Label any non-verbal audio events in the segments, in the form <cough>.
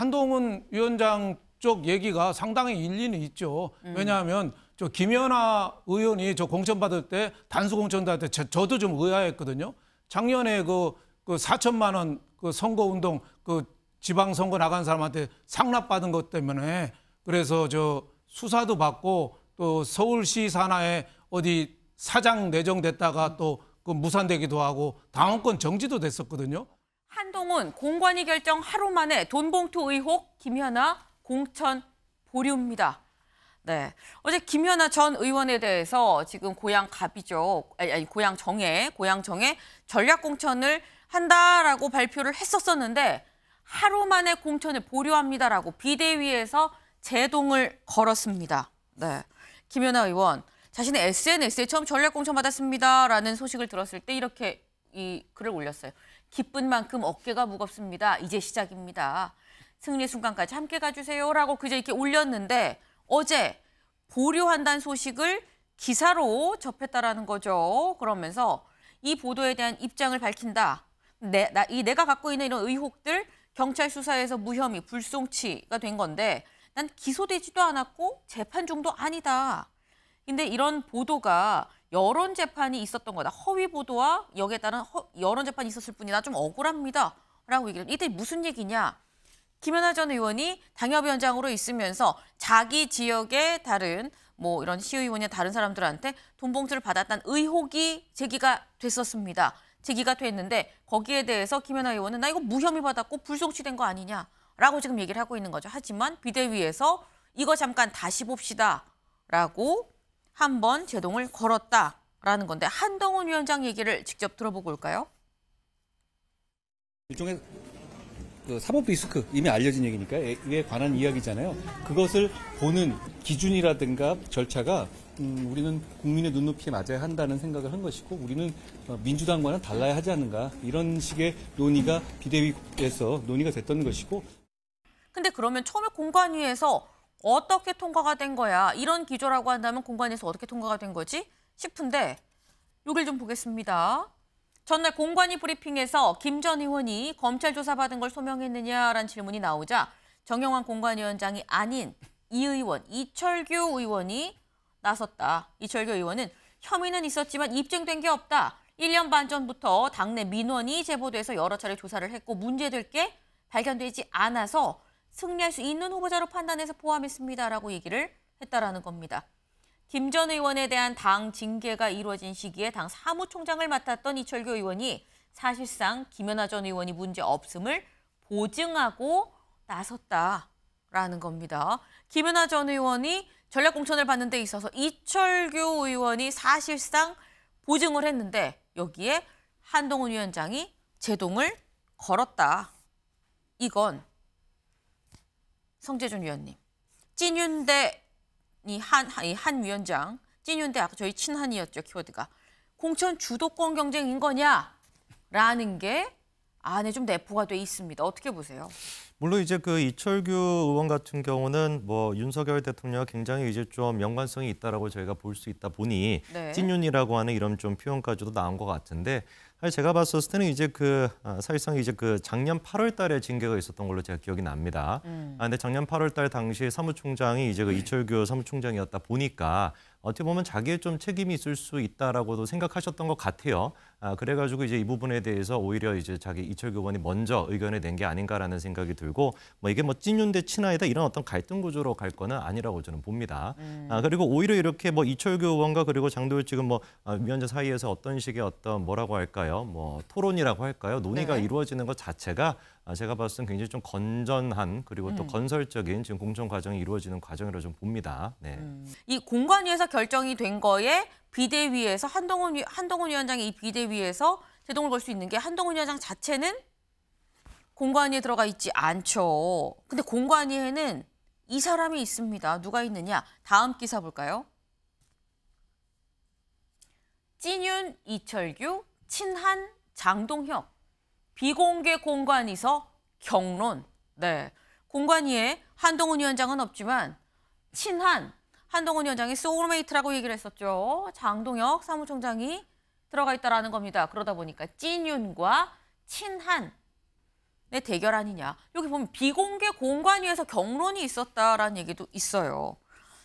한동훈 위원장 쪽 얘기가 상당히 일리는 있죠. 음. 왜냐하면 저 김연아 의원이 저 공천 받을 때 단수 공천 받을 때 저, 도좀 의아했거든요. 작년에 그, 그 4천만 원 그 선거 운동 그 지방 선거 나간 사람한테 상납 받은 것 때문에 그래서 저 수사도 받고 또 서울시 산하에 어디 사장 내정됐다가 또 그 무산되기도 하고 당원권 정지도 됐었거든요. 한동훈 공관위 결정 하루 만에 돈봉투 의혹 김현아 공천 보류입니다. 네. 어제 김연아 전 의원에 대해서 지금 고향 갑이죠. 아니, 아니 고향 정에, 고향 정에 전략 공천을 한다라고 발표를 했었었는데 하루 만에 공천을 보류합니다라고 비대위에서 제동을 걸었습니다. 네. 김연아 의원 자신의 SNS에 처음 전략 공천 받았습니다라는 소식을 들었을 때 이렇게 이 글을 올렸어요. 기쁜 만큼 어깨가 무겁습니다. 이제 시작입니다. 승리 순간까지 함께 가주세요라고 그저 이렇게 올렸는데 어제 보류한다는 소식을 기사로 접했다라는 거죠. 그러면서 이 보도에 대한 입장을 밝힌다. 내, 나, 이 내가 갖고 있는 이런 의혹들 경찰 수사에서 무혐의 불송치가 된 건데 난 기소되지도 않았고 재판 중도 아니다. 근데 이런 보도가 여론 재판이 있었던 거다. 허위 보도와 여기에 따른 허, 여론 재판이 있었을 뿐이다. 좀 억울합니다. 라고 얘기를 이들이 무슨 얘기냐. 김연아 전 의원이 당협위원장으로 있으면서 자기 지역의 다른 뭐 이런 시의원이나 다른 사람들한테 돈 봉투를 받았다는 의혹이 제기가 됐었습니다. 제기가 됐는데 거기에 대해서 김연아 의원은 나 이거 무혐의 받았고 불송치된 거 아니냐라고 지금 얘기를 하고 있는 거죠. 하지만 비대위에서 이거 잠깐 다시 봅시다라고 한번 제동을 걸었다라는 건데 한동훈 위원장 얘기를 직접 들어보고 올까요? 일종의 그 사법 리스크 이미 알려진 얘기니까 에 관한 이야기잖아요. 그것을 보는 기준이라든가 절차가 음, 우리는 국민의 눈높이에 맞아야 한다는 생각을 한 것이고 우리는 어, 민주당과는 달라야 하지 않는가 이런 식의 논의가 비대위에서 논의가 됐던 것이고. 근데 그러면 처음에 공관위에서 어떻게 통과가 된 거야? 이런 기조라고 한다면 공관에서 위 어떻게 통과가 된 거지? 싶은데 여걸좀 보겠습니다. 전날 공관위 브리핑에서 김 전 의원이 검찰 조사받은 걸 소명했느냐라는 질문이 나오자 정영환 공관위원장이 아닌 이 의원, 이철규 의원이 나섰다. 이철규 의원은 혐의는 있었지만 입증된 게 없다. 1년 반 전부터 당내 민원이 제보돼서 여러 차례 조사를 했고 문제될 게 발견되지 않아서 승리할 수 있는 후보자로 판단해서 포함했습니다라고 얘기를 했다라는 겁니다. 김 전 의원에 대한 당 징계가 이루어진 시기에 당 사무총장을 맡았던 이철규 의원이 사실상 김연아 전 의원이 문제 없음을 보증하고 나섰다라는 겁니다. 김연아 전 의원이 전략공천을 받는 데 있어서 이철규 의원이 사실상 보증을 했는데 여기에 한동훈 위원장이 제동을 걸었다. 이건 성재준 위원님. 찐윤대 이한이 한 위원장 찐윤대 아까 저희 친한이었죠 키워드가 공천 주도권 경쟁인 거냐라는 게 안에 좀 내포가 돼 있습니다. 어떻게 보세요? 물론 이제 그 이철규 의원 같은 경우는 뭐 윤석열 대통령 굉장히 이제 좀 연관성이 있다라고 저희가 볼 수 있다 보니 네. 찐윤이라고 하는 이런 좀 표현까지도 나온 것 같은데 사실 제가 봤을 때는 이제 그 아, 사실상 이제 그 작년 8월달에 징계가 있었던 걸로 제가 기억이 납니다. 음. 아 근데 작년 8월달 당시 사무총장이 이제 그 네. 이철규 사무총장이었다 보니까 어떻게 보면 자기의 좀 책임이 있을 수 있다라고도 생각하셨던 것 같아요. 아 그래가지고 이제 이 부분에 대해서 오히려 이제 자기 이철규 의원이 먼저 의견을 낸 게 아닌가라는 생각이 들고. 들고 뭐 이게 뭐 찐윤대 친화이다 이런 어떤 갈등 구조로 갈 거는 아니라고 저는 봅니다. 음. 아, 그리고 오히려 이렇게 뭐 이철규 의원과 그리고 장도율 지금 뭐 아, 위원장 사이에서 어떤 식의 어떤 뭐라고 할까요? 뭐 토론이라고 할까요? 논의가 네. 이루어지는 것 자체가 아, 제가 봤을 땐 굉장히 좀 건전한 그리고 또 음. 건설적인 지금 공청 과정이 이루어지는 과정이라고 좀 봅니다. 네. 음. 이 공관위에서 결정이 된 거에 비대위에서 한동훈 한동훈 위원장이 이 비대위에서 제동을 걸 수 있는 게 한동훈 위원장 자체는 공관위에 들어가 있지 않죠. 근데 공관위에는 이 사람이 있습니다. 누가 있느냐? 다음 기사 볼까요? 찐윤, 이철규, 친한, 장동혁. 비공개 공관위서 경론. 네. 공관위에 한동훈 위원장은 없지만 친한 한동훈 위원장이 소울메이트라고 얘기를 했었죠. 장동혁 사무총장이 들어가 있다라는 겁니다. 그러다 보니까 찐윤과 친한 내 대결 아니냐. 여기 보면 비공개 공간 위에서 경론이 있었다라는 얘기도 있어요.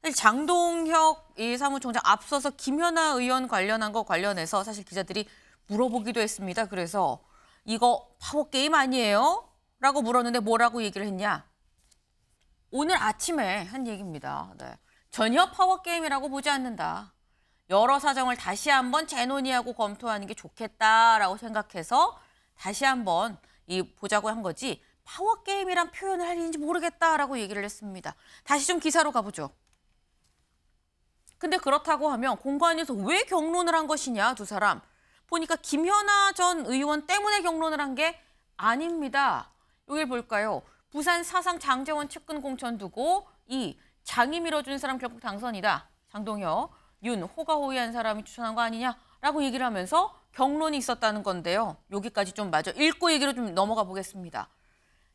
사실 장동혁 이 사무총장 앞서서 김현아 의원 관련한 거 관련해서 사실 기자들이 물어보기도 했습니다. 그래서 이거 파워 게임 아니에요? 라고 물었는데 뭐라고 얘기를 했냐? 오늘 아침에 한 얘기입니다. 네. 전혀 파워 게임이라고 보지 않는다. 여러 사정을 다시 한번 재논의하고 검토하는 게 좋겠다라고 생각해서 다시 한번 이 보자고 한 거지 파워 게임이란 표현을 할인지 모르겠다라고 얘기를 했습니다. 다시 좀 기사로 가보죠. 근데 그렇다고 하면 공관에서 왜 경론을 한 것이냐 두 사람 보니까 김현아 전 의원 때문에 경론을 한 게 아닙니다. 여기 볼까요? 부산 사상 장재원 측근 공천 두고 이 장이 밀어준 사람 결국 당선이다. 장동혁, 윤, 호가 호위한 사람이 추천한 거 아니냐라고 얘기를 하면서 경론이 있었다는 건데요. 여기까지 좀 마저 읽고 얘기로 좀 넘어가 보겠습니다.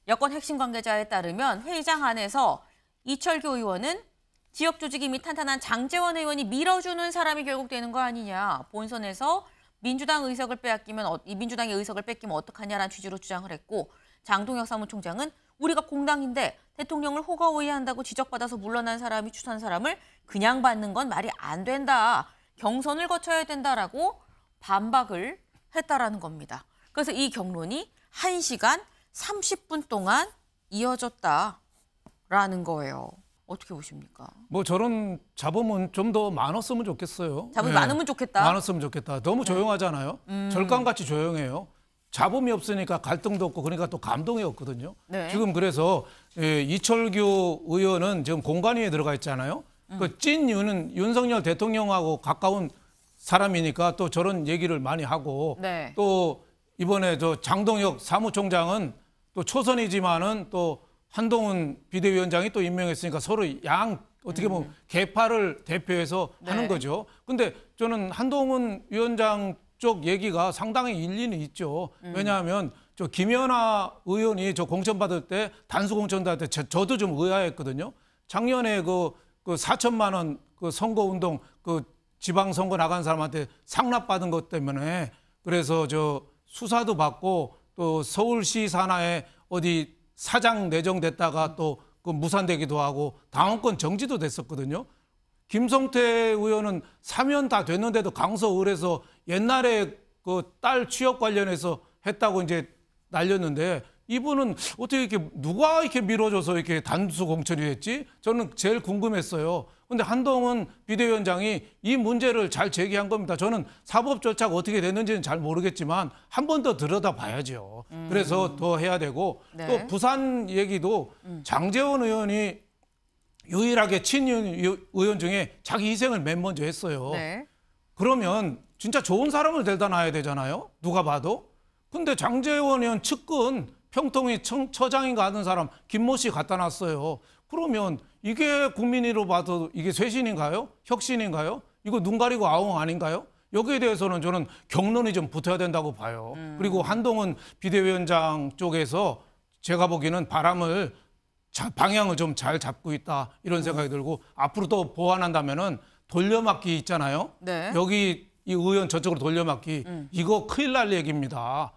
여권 핵심 관계자에 따르면 회의장 안에서 이철규 의원은 지역 조직이 미 탄탄한 장재원 의원이 밀어주는 사람이 결국 되는 거 아니냐. 본선에서 민주당 의석을 빼앗기면 어, 민주당의 의석을 뺏기면 어떡하냐라는 취지로 주장을 했고 장동혁 사무총장은 우리가 공당인데 대통령을 호가오이한다고 지적받아서 물러난 사람이 추천 사람을 그냥 받는 건 말이 안 된다. 경선을 거쳐야 된다라고 반박을 했다라는 겁니다. 그래서 이 경론이 1시간 30분 동안 이어졌다라는 거예요. 어떻게 보십니까? 뭐 저런 잡음은 좀 더 많았으면 좋겠어요. 잡음 네. 예. 많으면 좋겠다. 많았으면 좋겠다. 너무 네. 조용하잖아요. 음. 절간같이 조용해요. 잡음이 없으니까 갈등도 없고 그러니까 또 감동이 없거든요. 네. 지금 그래서 예, 이철규 의원은 지금 공관위에 들어가 있잖아요. 음. 그찐 윤은 윤석열 대통령하고 가까운 사람이니까 또 저런 얘기를 많이 하고 네. 또 이번에 저 장동혁 사무총장은 또 초선이지만은 또 한동훈 비대위원장이 또 임명했으니까 서로 양 어떻게 보면 음. 개파를 대표해서 네. 하는 거죠. 근데 저는 한동훈 위원장 쪽 얘기가 상당히 일리는 있죠. 음. 왜냐하면 저 김연아 의원이 저 공천 받을 때 단수 공천 받을 때 저, 저도 좀 의아했거든요. 작년에 그, 그 4천만 원 그 선거운동 그 지방선거 나간 사람한테 상납받은 것 때문에 그래서 저 수사도 받고 또 서울시 산하에 어디 사장 내정됐다가 또 그 무산되기도 하고 당원권 정지도 됐었거든요. 김성태 의원은 사면 다 됐는데도 강서을에서 옛날에 그 딸 취업 관련해서 했다고 이제 날렸는데 이분은 어떻게 이렇게 누가 이렇게 밀어줘서 이렇게 단수 공천이 됐지? 저는 제일 궁금했어요. 근데 한동훈 비대위원장이 이 문제를 잘 제기한 겁니다. 저는 사법 절차가 어떻게 됐는지는 잘 모르겠지만 한 번 더 들여다봐야죠. 음. 그래서 더 해야 되고 네. 또 부산 얘기도 음. 장재원 의원이 유일하게 친윤 의원 중에 자기 희생을 맨 먼저 했어요. 네. 그러면 진짜 좋은 사람을 데려다 놔야 되잖아요. 누가 봐도. 근데 장재원 의원 측근 평통이 처장인가 아는 사람 김모 씨 갖다 놨어요. 그러면 이게 국민으로 봐도 이게 쇄신인가요? 혁신인가요? 이거 눈 가리고 아웅 아닌가요? 여기에 대해서는 저는 경론이 좀 붙어야 된다고 봐요. 음. 그리고 한동훈 비대위원장 쪽에서 제가 보기에는 바람을 자, 방향을 좀 잘 잡고 있다 이런 음. 생각이 들고 앞으로 또 보완한다면은 돌려막기 있잖아요. 네. 여기 이 의원 저쪽으로 돌려막기 음. 이거 큰일 날 얘기입니다.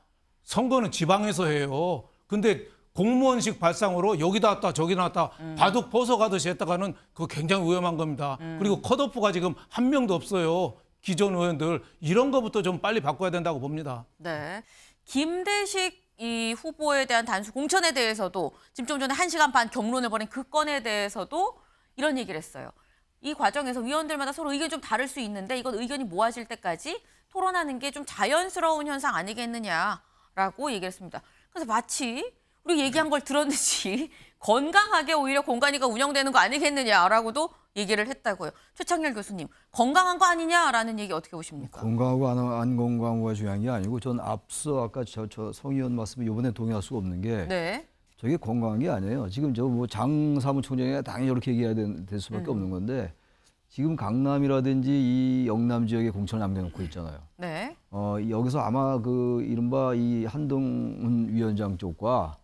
선거는 지방에서 해요. 근데 공무원식 발상으로 여기다 왔다 저기나 왔다 음. 바둑 벗어가듯이 했다가는 그거 굉장히 위험한 겁니다. 음. 그리고 컷오프가 지금 한 명도 없어요. 기존 의원들 이런 것부터좀 빨리 바꿔야 된다고 봅니다. 네. 김대식 이 후보에 대한 단수 공천에 대해서도 지금 좀 전에 한시간반 경론을 벌인 그 건에 대해서도 이런 얘기를 했어요. 이 과정에서 위원들마다 서로 의견이 좀 다를 수 있는데 이건 의견이 모아질 때까지 토론하는 게 좀 자연스러운 현상 아니겠느냐. 라고 얘기를 했습니다. 그래서 마치 우리 얘기한 걸 들었는지 <laughs> 건강하게 오히려 공간이가 운영되는 거 아니겠느냐라고도 얘기를 했다고요. 최창렬 교수님, 건강한 거 아니냐라는 얘기 어떻게 보십니까? 건강하고 안, 건강하고가 중요한 게 아니고 전 앞서 아까 저, 저 성의원 말씀에 이번에 동의할 수가 없는 게 네. 저게 건강한 게 아니에요. 지금 저 뭐 장 사무총장이 당연히 이렇게 얘기해야 된, 될 수밖에 음. 없는 건데 지금 강남이라든지 이 영남 지역에 공천을 남겨놓고 있잖아요. 네. 어, 여기서 아마 그 이른바 이 한동훈 위원장 쪽과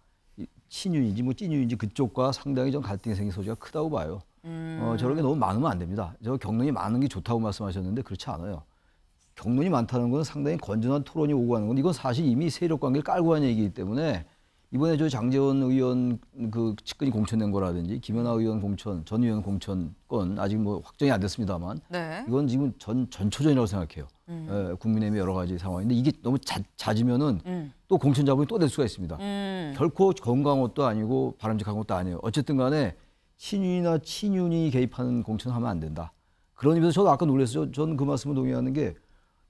친윤인지 뭐 찐윤인지 그쪽과 상당히 좀 갈등이 생긴 소지가 크다고 봐요. 음. 어, 저런 게 너무 많으면 안 됩니다. 저 경론이 많은 게 좋다고 말씀하셨는데 그렇지 않아요. 경론이 많다는 건 상당히 건전한 토론이 오고 가는 건 이건 사실 이미 세력 관계를 깔고 한 얘기이기 때문에 이번에 저 장재원 의원 그 측근이 공천된 거라든지 김연아 의원 공천, 전 의원 공천 건 아직 뭐 확정이 안 됐습니다만 네. 이건 지금 전 전초전이라고 생각해요. 음. 예, 국민의힘 여러 가지 상황인데 이게 너무 자, 잦으면은 음. 또 공천 자본이 또될 수가 있습니다. 음. 결코 건강한 것도 아니고 바람직한 것도 아니에요. 어쨌든 간에 친윤이나 친윤이 개입하는 공천하면 안 된다. 그런 의미에서 저도 아까 놀랐어요. 전그 말씀을 동의하는 게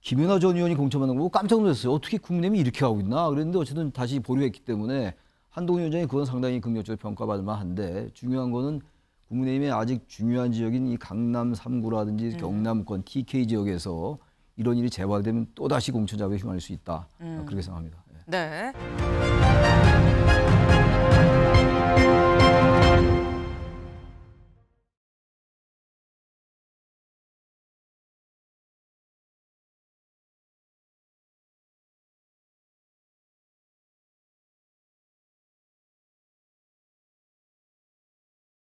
김윤하 전 의원이 공천받는 거 보고 깜짝 놀랐어요. 어떻게 국민의힘이 이렇게 하고 있나? 그랬는데 어쨌든 다시 보류했기 때문에 한동훈 위원장이 그건 상당히 긍정적으로 평가받을 만한데 중요한 거는 국민의힘의 아직 중요한 지역인 이 강남 3구라든지 음. 경남권 TK 지역에서 이런 일이 재발되면 또다시 공천 자업에 휘말릴 수 있다. 음. 그렇게 생각합니다. 예. 네. 네.